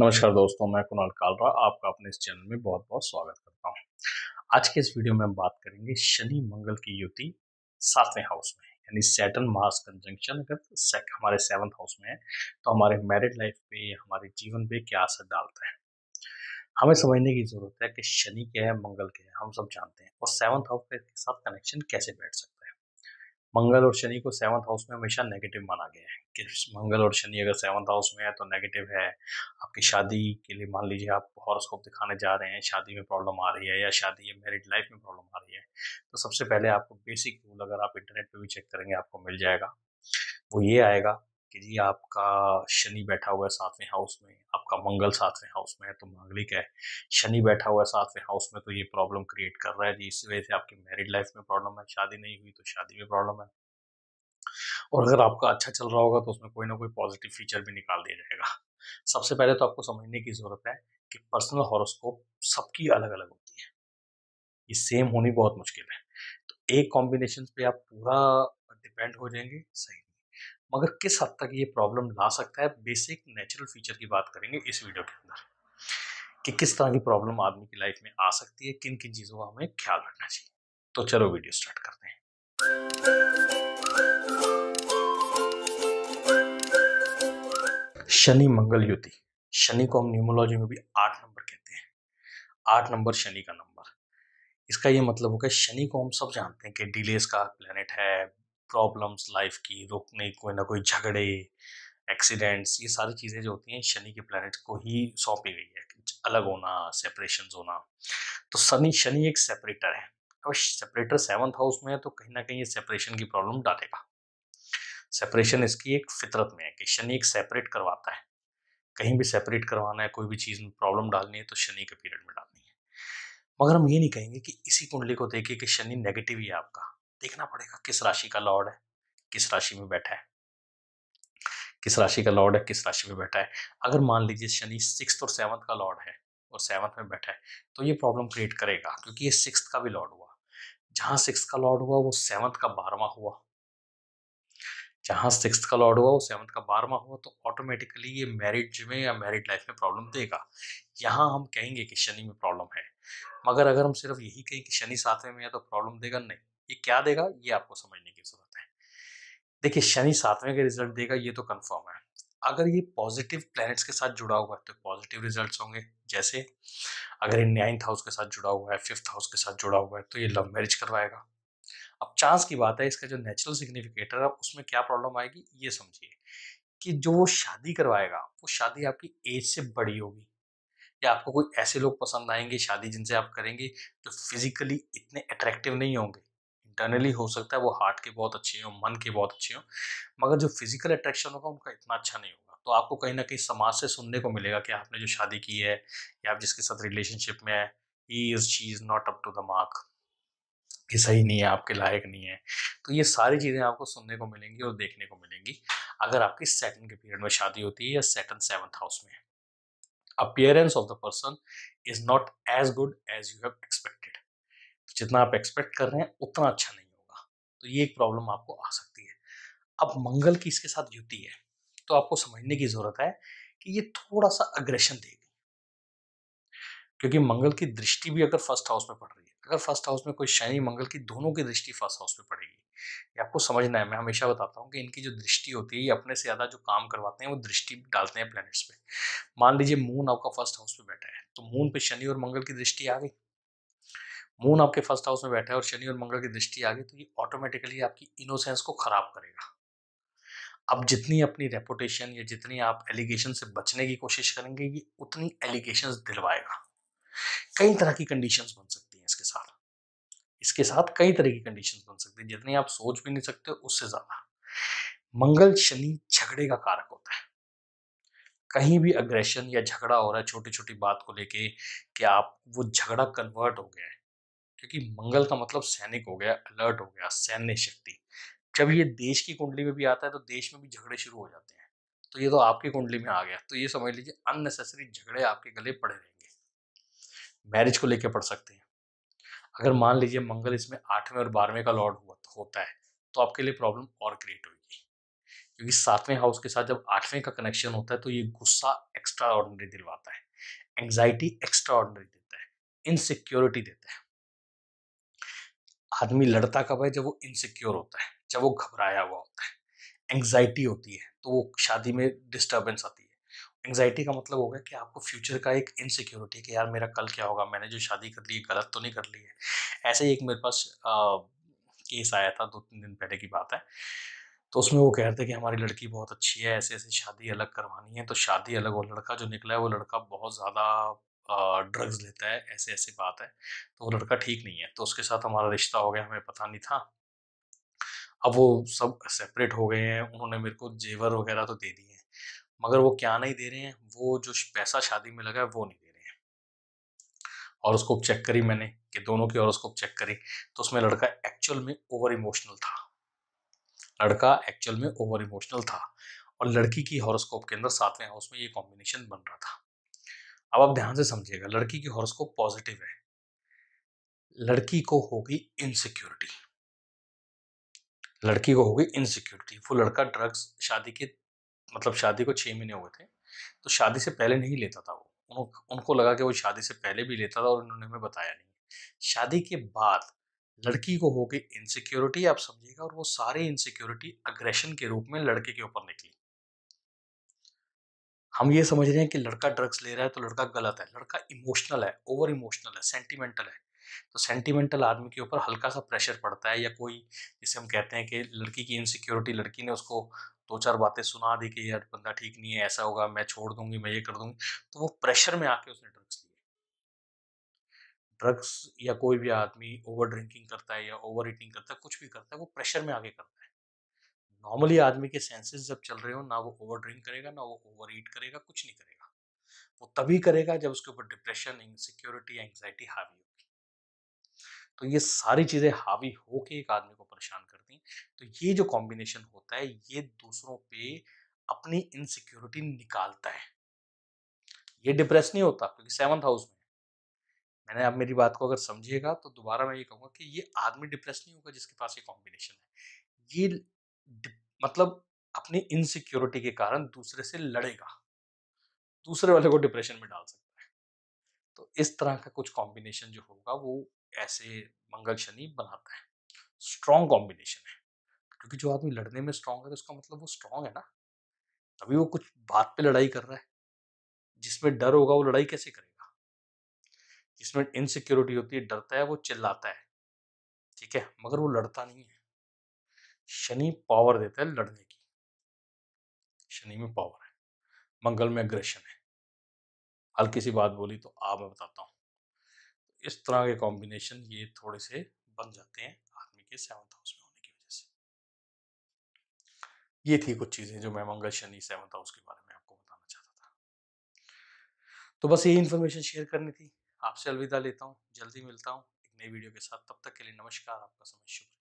नमस्कार दोस्तों मैं कुणाल कालरा आपका अपने इस चैनल में बहुत बहुत स्वागत करता हूँ आज के इस वीडियो में हम बात करेंगे शनि मंगल की युति सातवें हाउस में यानी सैटन मास कंजंक्शन अगर हमारे सेवन्थ हाउस में है तो हमारे मैरिड लाइफ पे हमारे जीवन पे क्या असर डालता है हमें समझने की ज़रूरत है कि शनि क्या है मंगल क्या है हम सब जानते हैं और सेवन्थ हाउस के साथ कनेक्शन कैसे बैठ सकता है मंगल और शनि को सेवन्थ हाउस में हमेशा नेगेटिव माना गया है कि मंगल और शनि अगर सेवन्थ हाउस में है तो नेगेटिव है आपकी शादी के लिए मान लीजिए आप हॉरोस्कोप दिखाने जा रहे हैं शादी में प्रॉब्लम आ रही है या शादी या मैरिड लाइफ में प्रॉब्लम आ रही है तो सबसे पहले आपको बेसिक रूल अगर आप इंटरनेट पर भी चेक करेंगे आपको मिल जाएगा वो ये आएगा कि जी आपका शनि बैठा हुआ है सातवें हाउस में आपका मंगल सातवें हाउस में है तो मांगलिक है शनि बैठा हुआ है सातवें हाउस में तो ये प्रॉब्लम क्रिएट कर रहा है जी इस वजह से आपकी मैरिड लाइफ में प्रॉब्लम है शादी नहीं हुई तो शादी में प्रॉब्लम है और अगर आपका अच्छा चल रहा होगा तो उसमें कोई ना कोई पॉजिटिव फीचर भी निकाल दिया जाएगा सबसे पहले तो आपको समझने की ज़रूरत है कि पर्सनल हॉरोस्कोप सबकी अलग अलग होती है ये सेम होनी बहुत मुश्किल है तो एक कॉम्बिनेशन पे आप पूरा डिपेंड हो जाएंगे सही मगर किस हद तक ये प्रॉब्लम ला सकता है बेसिक नेचुरल फीचर की बात करेंगे इस वीडियो के अंदर कि किस तरह की प्रॉब्लम आदमी की लाइफ में आ सकती है किन किन चीज़ों का हमें ख्याल रखना चाहिए तो चलो वीडियो स्टार्ट करते हैं शनि मंगल युति शनि को हम न्यूमोलॉजी में भी आठ नंबर कहते हैं आठ नंबर शनि का नंबर इसका ये मतलब होगा शनि को हम सब जानते हैं कि डिलेस का प्लेनेट है प्रॉब्लम्स लाइफ की रोकने कोई ना कोई झगड़े एक्सीडेंट्स ये सारी चीज़ें जो होती हैं शनि के प्लानट को ही सौंपी गई है अलग होना सेपरेशन होना तो शनि शनि एक सेपरेटर है अब सेपरेटर सेवंथ हाउस में है तो कहीं ना कहीं ये सेपरेशन की प्रॉब्लम डालेगा सेपरेशन इसकी एक फितरत में है कि शनि एक सेपरेट करवाता है कहीं भी सेपरेट करवाना है कोई भी चीज़ में प्रॉब्लम डालनी है तो शनि के पीरियड में डालनी है मगर हम ये नहीं कहेंगे कि इसी कुंडली को देखिए कि शनि नेगेटिव ही है आपका देखना पड़ेगा किस राशि का लॉर्ड है किस राशि में बैठा है किस राशि का लॉर्ड है किस राशि में बैठा है अगर मान लीजिए शनि सिक्स और सेवन्थ का लॉर्ड है और सेवन्थ में बैठा है तो ये प्रॉब्लम क्रिएट करेगा क्योंकि ये सिक्स का भी लॉर्ड हुआ जहाँ सिक्स का लॉर्ड हुआ वो सेवन्थ का बारहवा हुआ जहाँ सिक्स का लॉर्ड हुआ वो सेवन्थ का बारहवा हुआ तो ऑटोमेटिकली ये मैरिज में या मैरिड लाइफ में प्रॉब्लम देगा यहाँ हम कहेंगे कि शनि में प्रॉब्लम है मगर अगर हम सिर्फ यही कहें कि शनि सातवें में है तो प्रॉब्लम देगा नहीं ये क्या देगा ये आपको समझने की ज़रूरत है देखिए शनि सातवें का रिजल्ट देगा ये तो कन्फर्म है अगर ये पॉजिटिव प्लैनेट्स के साथ जुड़ा हुआ है तो पॉजिटिव रिजल्ट्स होंगे जैसे अगर ये नाइन्थ हाउस के साथ जुड़ा हुआ है फिफ्थ हाउस के साथ जुड़ा हुआ है तो ये लव मैरिज करवाएगा अब चांस की बात है इसका जो नेचुरल सिग्निफिकेटर है उसमें क्या प्रॉब्लम आएगी ये समझिए कि जो वो शादी करवाएगा वो शादी आपकी एज से बड़ी होगी या आपको कोई ऐसे लोग पसंद आएंगे शादी जिनसे आप करेंगे जो फिजिकली इतने अट्रैक्टिव नहीं होंगे इंटरनली हो सकता है वो हार्ट के बहुत अच्छे हों मन के बहुत अच्छे हों मगर जो फिजिकल अट्रैक्शन होगा उनका इतना अच्छा नहीं होगा तो आपको कहीं ना कहीं समाज से सुनने को मिलेगा कि आपने जो शादी की है या आप जिसके साथ रिलेशनशिप में है he is she is not up to the mark कि सही नहीं है आपके लायक नहीं है तो ये सारी चीज़ें आपको सुनने को मिलेंगी और देखने को मिलेंगी अगर आपकी सेकंड के पीरियड में शादी होती है या सेकंड सेवन्थ हाउस में appearance of the person is not as good as you have expected जितना आप एक्सपेक्ट कर रहे हैं उतना अच्छा नहीं होगा तो ये एक प्रॉब्लम आपको आ सकती है अब मंगल की इसके साथ युति है तो आपको समझने की ज़रूरत है कि ये थोड़ा सा अग्रेशन देगी क्योंकि मंगल की दृष्टि भी अगर फर्स्ट हाउस में पड़ रही है अगर फर्स्ट हाउस में कोई शनि मंगल की दोनों की दृष्टि फर्स्ट हाउस में पड़ेगी ये आपको समझना है मैं हमेशा बताता हूँ कि इनकी जो दृष्टि होती है ये अपने से ज़्यादा जो काम करवाते हैं वो दृष्टि डालते हैं प्लैनेट्स पे मान लीजिए मून आपका फर्स्ट हाउस में बैठा है तो मून पे शनि और मंगल की दृष्टि आ गई मून आपके फर्स्ट हाउस में बैठा है और शनि और मंगल की दृष्टि आ गई तो ये ऑटोमेटिकली आपकी इनोसेंस को ख़राब करेगा अब जितनी अपनी रेपुटेशन या जितनी आप एलिगेशन से बचने की कोशिश करेंगे ये उतनी एलिगेशन दिलवाएगा कई तरह की कंडीशंस बन सकती इसके साथ कई तरह की कंडीशन बन सकती है जितनी आप सोच भी नहीं सकते उससे ज्यादा मंगल शनि झगड़े का कारक होता है कहीं भी अग्रेशन या झगड़ा हो रहा है छोटी छोटी बात को लेके कि आप वो झगड़ा कन्वर्ट हो गया है क्योंकि मंगल का मतलब सैनिक हो गया अलर्ट हो गया सैन्य शक्ति जब ये देश की कुंडली में भी आता है तो देश में भी झगड़े शुरू हो जाते हैं तो ये तो आपकी कुंडली में आ गया तो ये समझ लीजिए अननेसेसरी झगड़े आपके गले पड़े रहेंगे मैरिज को लेके पड़ सकते हैं अगर मान लीजिए मंगल इसमें आठवें और बारहवें का लॉर्ड तो होता है तो आपके लिए प्रॉब्लम और क्रिएट होगी क्योंकि सातवें हाउस के साथ जब आठवें का कनेक्शन होता है तो ये गुस्सा एक्स्ट्रा ऑर्डनरी दिलवाता है एंग्जाइटी एक्स्ट्रा ऑर्डनरी देता है इनसिक्योरिटी देता है आदमी लड़ता कब है जब वो इनसिक्योर होता है जब वो घबराया हुआ होता है एंग्जाइटी होती है तो वो शादी में डिस्टर्बेंस आती है एंगजाइटी का मतलब होगा कि आपको फ्यूचर का एक इनसिक्योरिटी कि यार मेरा कल क्या होगा मैंने जो शादी कर ली है गलत तो नहीं कर ली है ऐसे ही एक मेरे पास केस आया था दो तीन दिन पहले की बात है तो उसमें वो कह रहे थे कि हमारी लड़की बहुत अच्छी है ऐसे ऐसे शादी अलग करवानी है तो शादी अलग वो लड़का जो निकला है वो लड़का बहुत ज़्यादा ड्रग्स लेता है ऐसे ऐसे बात है तो वो लड़का ठीक नहीं है तो उसके साथ हमारा रिश्ता हो गया हमें पता नहीं था अब वो सब सेपरेट हो गए हैं उन्होंने मेरे को जेवर वगैरह तो दे दिए हैं मगर वो क्या नहीं दे रहे हैं वो जो पैसा शादी में लगा है वो नहीं दे रहे हैं और उसको चेक करी मैंने कि दोनों की उसको चेक करी तो उसमें लड़का एक्चुअल में ओवर इमोशनल था लड़का एक्चुअल में ओवर इमोशनल था और लड़की की हॉरोस्कोप के अंदर सातवें हाउस में ये कॉम्बिनेशन बन रहा था अब आप ध्यान से समझिएगा लड़की की हॉरोस्कोप पॉजिटिव है लड़की को होगी इनसिक्योरिटी लड़की को होगी इनसिक्योरिटी वो लड़का ड्रग्स शादी के मतलब शादी को छः महीने हुए थे तो शादी से पहले नहीं लेता था वो उन, उनको लगा कि वो शादी से पहले भी लेता था और उन्होंने हमें बताया नहीं शादी के बाद लड़की को होगी इनसिक्योरिटी आप समझिएगा और वो सारी इनसिक्योरिटी अग्रेशन के रूप में लड़के के ऊपर निकली हम ये समझ रहे हैं कि लड़का ड्रग्स ले रहा है तो लड़का गलत है लड़का इमोशनल है ओवर इमोशनल है सेंटिमेंटल है तो सेंटिमेंटल आदमी के ऊपर हल्का सा प्रेशर पड़ता है या कोई जिसे हम कहते हैं कि लड़की की इनसिक्योरिटी लड़की ने उसको दो चार बातें सुना दी कि यार बंदा ठीक नहीं है ऐसा होगा मैं छोड़ दूंगी मैं ये कर दूंगी तो वो प्रेशर में आके उसने ड्रग्स लिए ड्रग्स या कोई भी आदमी ओवर ड्रिंकिंग करता है या ओवर ईटिंग करता है कुछ भी करता है वो प्रेशर में आके करता है नॉर्मली आदमी के सेंसेस जब चल रहे हो ना वो ओवर ड्रिंक करेगा ना वो ओवर ईट करेगा कुछ नहीं करेगा वो तभी करेगा जब उसके ऊपर डिप्रेशन इनसिक्योरिटी एंग्जाइटी हावी होगी तो ये सारी चीज़ें हावी होके एक आदमी को परेशान कर हैं तो ये जो कॉम्बिनेशन होता है ये दूसरों पे अपनी इनसिक्योरिटी निकालता है ये डिप्रेस नहीं होता क्योंकि सेवंथ हाउस में मैंने आप मेरी बात को अगर समझिएगा तो दोबारा मैं ये कहूँगा कि ये आदमी डिप्रेस नहीं होगा जिसके पास ये कॉम्बिनेशन है ये मतलब अपनी इनसिक्योरिटी के कारण दूसरे से लड़ेगा दूसरे वाले को डिप्रेशन में डाल सकता है तो इस तरह का कुछ कॉम्बिनेशन जो होगा वो ऐसे मंगल शनि बनाता है स्ट्रॉन्ग कॉम्बिनेशन है क्योंकि जो आदमी लड़ने में स्ट्रांग है तो उसका मतलब वो स्ट्रांग है ना तभी वो कुछ बात पे लड़ाई कर रहा है जिसमें डर होगा वो लड़ाई कैसे करेगा जिसमें इनसिक्योरिटी होती है डरता है वो चिल्लाता है ठीक है मगर वो लड़ता नहीं है शनि पावर देता है लड़ने की शनि में पावर है मंगल में अग्रेशन है हल्की सी बात बोली तो आप मैं बताता हूँ इस तरह के कॉम्बिनेशन ये थोड़े से बन जाते हैं ये थी कुछ चीज़ें जो मैं मंगल शनि सेवंथ हाउस के बारे में आपको बताना चाहता था तो बस यही इन्फॉर्मेशन शेयर करनी थी आपसे अलविदा लेता हूँ जल्दी मिलता हूँ एक नई वीडियो के साथ तब तक के लिए नमस्कार आपका समय शुभ